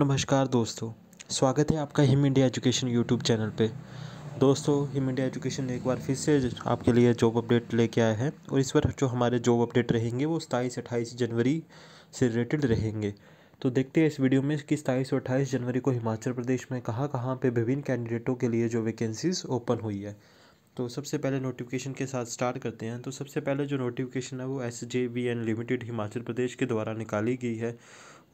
नमस्कार दोस्तों स्वागत है आपका Him India education YouTube channel पे दोस्तों हिम इंडिया एजुकेशन एक बार फिर से आपके लिए जॉब अपडेट लेके आया है और इस बार जो हमारे जॉब अपडेट रहेंगे वो सताईस अट्ठाईस जनवरी से रिलेटेड रहेंगे तो देखते हैं इस वीडियो में कि सताईस और अट्ठाईस जनवरी को हिमाचल प्रदेश में कहाँ कहाँ पर विभिन्न कैंडिडेटों के लिए जो वैकेंसीज ओपन हुई है तो सबसे पहले नोटिफिकेशन के साथ स्टार्ट करते हैं तो सबसे पहले जो नोटिफिकेशन है वो S J V N limited Himachal Pradesh के द्वारा निकाली गई है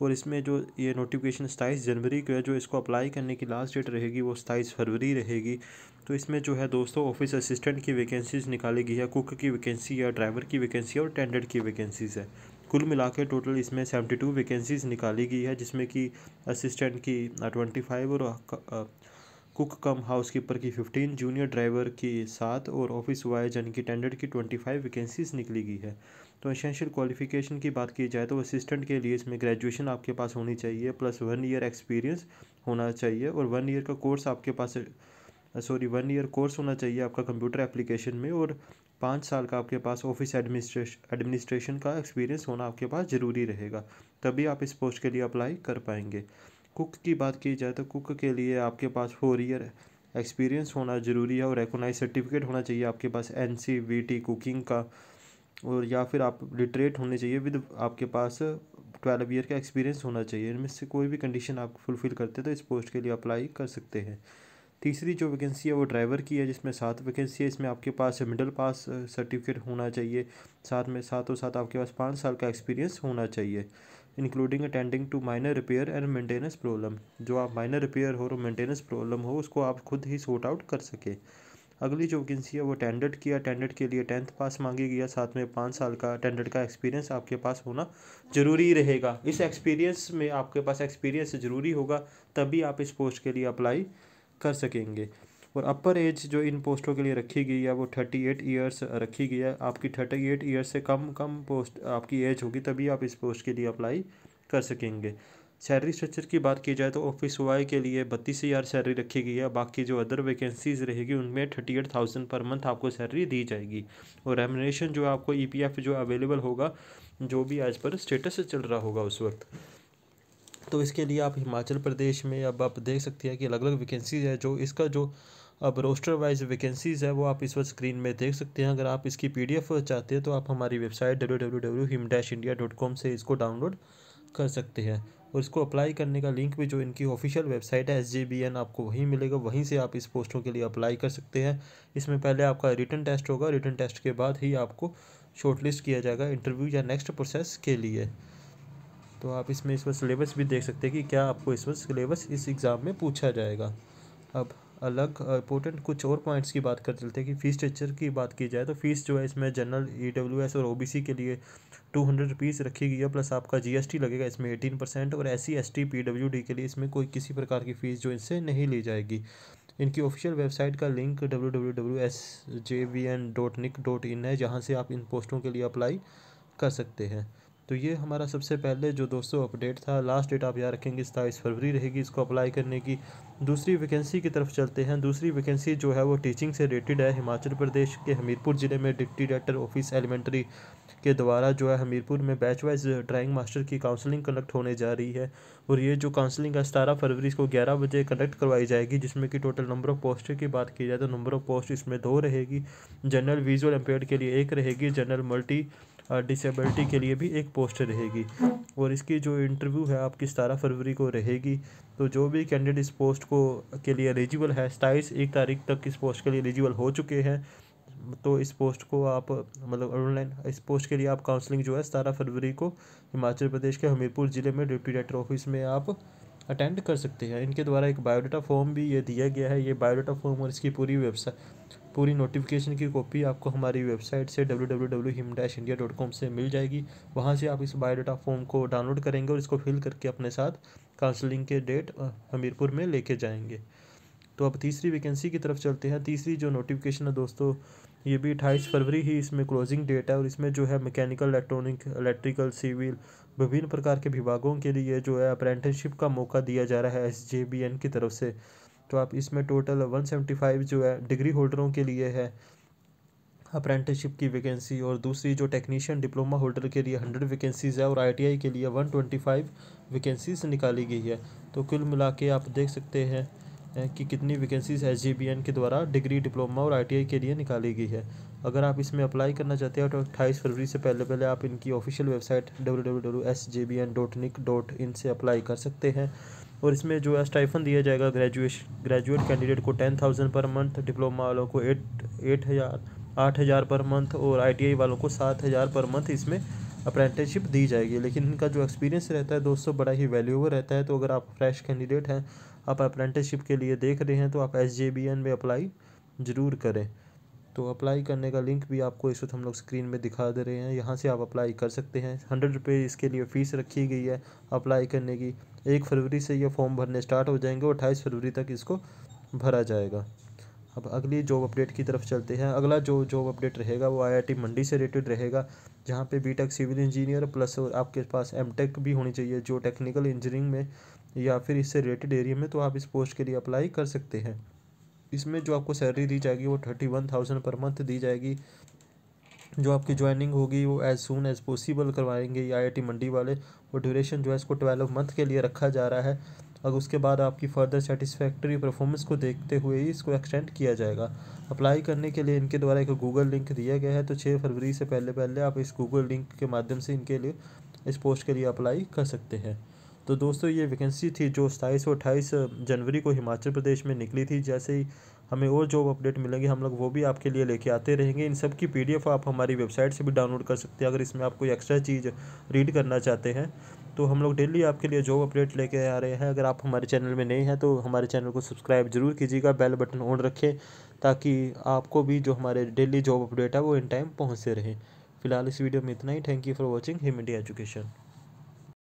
और इसमें जो ये नोटिफिकेशन सताईस जनवरी को है जो इसको अप्लाई करने की लास्ट डेट रहेगी वो सताईस फरवरी रहेगी तो इसमें जो है दोस्तों ऑफिस असिस्टेंट की वैकेंसीज निकाली गई है कुक की वैकेंसी या ड्राइवर की वैकेंसी और टेंडर की वैकेंसीज़ है कुल मिला के टोटल इसमें सेवेंटी टू वैकेंसीज़ निकाली गई है जिसमें कि असिस्टेंट की ट्वेंटी फाइव और कुक कम हाउसकीपर की फिफ्टीन जूनियर ड्राइवर की सात और ऑफिस वाई यानी कि टेंडर की ट्वेंटी फाइव वैकेंसीज निकली गई है तो एसेंशियल क्वालिफिकेशन की बात की जाए तो असिस्टेंट के लिए इसमें ग्रेजुएशन आपके पास होनी चाहिए प्लस वन ईयर एक्सपीरियंस होना चाहिए और वन ईयर का कोर्स आपके पास सॉरी वन ईयर कोर्स होना चाहिए आपका कंप्यूटर एप्लीकेशन में और पाँच साल का आपके पास ऑफिस एडमिनिस्ट्रेशन एडमिनिस्ट्रेशन का एक्सपीरियंस होना आपके पास ज़रूरी रहेगा तभी आप इस पोस्ट के लिए अप्लाई कर पाएंगे कुक की बात की जाए तो कुक के लिए आपके पास फोर ईयर एक्सपीरियंस होना ज़रूरी है और रेकोनाइज सर्टिफिकेट होना चाहिए आपके पास N C V T cooking का और या फिर आप लिटरेट होने चाहिए विद आपके पास ट्वेल्व ईयर का एक्सपीरियंस होना चाहिए इनमें से कोई भी कंडीशन आप फुलफ़िल करते हैं तो इस पोस्ट के लिए अप्लाई कर सकते हैं तीसरी जो वैकेंसी है वो ड्राइवर की है जिसमें सात वैकेंसी है इसमें आपके पास मिडिल पास सर्टिफिकेट होना चाहिए साथ में साथ और साथ आपके पास पाँच साल का एक्सपीरियंस होना चाहिए including attending to minor repair and maintenance problem जो आप माइनर रिपेयर हो और मेंटेनेंस प्रॉब्लम हो उसको आप खुद ही सॉर्ट आउट कर सके अगली जो वैकेंसी है वो अटेंडेड की अटेंडेड के लिए टेंथ पास मांगी गई है साथ में पाँच साल का अटेंडेड का एक्सपीरियंस आपके पास होना ज़रूरी रहेगा इस एक्सपीरियंस में आपके पास एक्सपीरियंस ज़रूरी होगा तभी आप इस पोस्ट के लिए अप्लाई कर सकेंगे और अपर एज जो इन पोस्टों के लिए रखी गई है वो थर्टी एट ईयर्स रखी गई है आपकी थर्टी एट ईयर से कम कम पोस्ट आपकी एज होगी तभी आप इस पोस्ट के लिए अप्लाई कर सकेंगे सैलरी स्ट्रक्चर की बात की जाए तो ऑफिस वाई के लिए बत्तीस हज़ार सैलरी रखी गई है बाकी जो अदर वैकेंसीज रहेगी उनमें thirty eight thousand per month आपको सैलरी दी जाएगी और रेमिनेशन जो आपको ई पी एफ जो अवेलेबल होगा जो भी एज पर स्टेटस चल रहा होगा उस वक्त तो इसके लिए आप हिमाचल प्रदेश में अब आप देख सकते हैं कि अलग अलग वैकेंसीज है जो इसका जो अब रोस्टर वाइज वैकेंसीज़ है वो आप इस वक्त स्क्रीन में देख सकते हैं अगर आप इसकी पी चाहते हैं तो आप हमारी वेबसाइट डब्ल्यू से इसको डाउनलोड कर सकते हैं और इसको अप्लाई करने का लिंक भी जो इनकी ऑफिशियल वेबसाइट है एस आपको वहीं मिलेगा वहीं से आप इस पोस्टों के लिए अप्लाई कर सकते हैं इसमें पहले आपका रिटर्न टेस्ट होगा रिटर्न टेस्ट के बाद ही आपको शॉर्टलिस्ट किया जाएगा इंटरव्यू या नेक्स्ट प्रोसेस के लिए तो आप इसमें इस वक्त सिलेबस भी देख सकते हैं कि क्या आपको इस वक्त सिलेबस इस एग्ज़ाम में पूछा जाएगा अब अलग इंपॉर्टेंट कुछ और पॉइंट्स की बात कर चलते हैं कि फ़ीस स्ट्रक्चर की बात की जाए तो फ़ीस जो है इसमें जनरल ई e और ओ के लिए टू हंड्रेड रुपीज़ रखी गई है प्लस आपका जी लगेगा इसमें एटीन परसेंट और S C S T P W D के लिए इसमें कोई किसी प्रकार की फ़ीस जो इनसे नहीं ली जाएगी इनकी ऑफिशियल वेबसाइट का link W W W S J V N dot nic dot in है जहाँ से आप इन पोस्टों के लिए अप्लाई कर सकते हैं तो ये हमारा सबसे पहले जो दोस्तों अपडेट था लास्ट डेट आप याद रखेंगे सताईस फरवरी रहेगी इसको अप्लाई करने की दूसरी वैकेंसी की तरफ चलते हैं दूसरी वैकेंसी जो है वो टीचिंग से रिलेटेड है हिमाचल प्रदेश के हमीरपुर ज़िले में डिप्टी डायरेक्टर ऑफिस एलिमेंट्री के द्वारा जो है हमीरपुर में बैच वाइज ड्राइंग मास्टर की काउंसलिंग कंडक्ट होने जा रही है और ये जो काउंसलिंग है सतारह फरवरी को ग्यारह बजे कंडक्ट करवाई जाएगी जिसमें कि टोटल नंबर ऑफ पोस्ट की बात की जाए तो नंबर ऑफ पोस्ट इसमें दो रहेगी जनरल विजुअल एम्पेयर के लिए एक रहेगी जनरल मल्टी डिसेबिलिटी के लिए भी एक पोस्ट रहेगी और इसकी जो इंटरव्यू है आपकी सतारह फरवरी को रहेगी तो जो भी कैंडिडेट इस पोस्ट को के लिए एलिजिबल है सताईस एक तारीख तक इस पोस्ट के लिए एलिजिबल हो चुके हैं तो इस पोस्ट को आप मतलब ऑनलाइन इस पोस्ट के लिए आप काउंसलिंग जो है सतारह फरवरी को हिमाचल प्रदेश के हमीरपुर ज़िले में डिप्टी डायरेक्टर ऑफिस में आप अटेंड कर सकते हैं इनके द्वारा एक बायोडाटा फॉर्म भी ये दिया गया है ये बायोडाटा फॉर्म और इसकी पूरी वेबसाइट पूरी नोटिफिकेशन की कॉपी आपको हमारी वेबसाइट से डब्ल्यू से मिल जाएगी वहाँ से आप इस बायोडाटा फॉर्म को डाउनलोड करेंगे और इसको फिल करके अपने साथ काउंसलिंग के डेट हमीरपुर में लेके जाएंगे तो अब तीसरी वैकेंसी की तरफ चलते हैं तीसरी जो नोटिफिकेशन है दोस्तों ये भी अट्ठाईस फरवरी ही इसमें क्लोजिंग डेट है और इसमें जो है मैकेनिकल इलेक्ट्रॉनिक इलेक्ट्रिकल सिविल विभिन्न प्रकार के विभागों के लिए जो है अप्रेंटिसशिप का मौका दिया जा रहा है एस की तरफ से तो आप इसमें टोटल वन सेवेंटी फाइव जो है डिग्री होल्डरों के लिए है अप्रेंटिसशिप की वैकेंसी और दूसरी जो टेक्नीशियन डिप्लोमा होल्डर के लिए हंड्रेड वैकेंसीज़ है और आईटीआई के लिए वन ट्वेंटी फाइव वैकेंसीज निकाली गई है तो कुल मिला के आप देख सकते हैं कि कितनी वैकेंसीज एस के द्वारा डिग्री डिप्लोमा और आईटीआई के लिए निकाली गई है अगर आप इसमें अप्लाई करना चाहते हैं तो अट्ठाईस फरवरी से पहले पहले आप इनकी ऑफिशियल वेबसाइट डब्ल्यू से अप्लाई कर सकते हैं और इसमें जो है स्टाइफन दिया जाएगा ग्रेजुएशन ग्रेजुएट कैंडिडेट को ten thousand per month diploma वालों को एट एट हज़ार आठ हज़ार पर मंथ और आई वालों को सात हज़ार पर मंथ इसमें अप्रेंटिसशिप दी जाएगी लेकिन इनका जो एक्सपीरियंस रहता है दोस्तों बड़ा ही वैल्यूबल रहता है तो अगर आप फ्रेश कैंडिडेट हैं आप अप्रेंटिसशिप के लिए देख रहे हैं तो आप एस में अप्लाई ज़रूर करें तो अप्लाई करने का लिंक भी आपको इस वक्त हम लोग स्क्रीन में दिखा दे रहे हैं यहाँ से आप अप्लाई कर सकते हैं हंड्रेड रुपये इसके लिए फ़ीस रखी गई है अप्लाई करने की एक फरवरी से ये फॉर्म भरने स्टार्ट हो जाएंगे और अट्ठाईस फरवरी तक इसको भरा जाएगा अब अगली जॉब अपडेट की तरफ चलते हैं अगला जो जॉब अपडेट रहेगा वो आईआईटी मंडी से रिलेटेड रहेगा जहाँ पे बीटेक सिविल इंजीनियर प्लस आपके पास एमटेक भी होनी चाहिए जो टेक्निकल इंजीनियरिंग में या फिर इससे रिलेटेड एरिया में तो आप इस पोस्ट के लिए अप्लाई कर सकते हैं इसमें जो आपको सैलरी दी जाएगी वो thirty one thousand per month दी जाएगी जो आपकी ज्वाइनिंग होगी वो एज सुन एज पॉसिबल करवाएंगे आईआईटी मंडी वाले और ड्यूरेशन जो है इसको ट्वेल्व मंथ के लिए रखा जा रहा है अगर उसके बाद आपकी फर्दर सेटिस्फैक्ट्री परफॉर्मेंस को देखते हुए ही इसको एक्सटेंड किया जाएगा अप्लाई करने के लिए इनके द्वारा एक गूगल लिंक दिया गया है तो छः फरवरी से पहले पहले आप इस गूगल लिंक के माध्यम से इनके लिए इस पोस्ट के लिए अप्लाई कर सकते हैं तो दोस्तों ये वैकेंसी थी जो सताईस और अट्ठाईस जनवरी को हिमाचल प्रदेश में निकली थी जैसे ही हमें और जॉब अपडेट मिलेंगे हम लोग वो भी आपके लिए लेके आते रहेंगे इन सब की पीडीएफ आप हमारी वेबसाइट से भी डाउनलोड कर सकते हैं अगर इसमें आप कोई एक्स्ट्रा चीज़ रीड करना चाहते हैं तो हम लोग डेली आपके लिए जॉब अपडेट लेके आ रहे हैं अगर आप हमारे चैनल में नए हैं तो हमारे चैनल को सब्सक्राइब जरूर कीजिएगा बेल बटन ऑन रखें ताकि आपको भी जो हमारे डेली जॉब अपडेट है वो इन टाइम पहुँचते रहें फिलहाल इस वीडियो में इतना ही thank you for watching Him India education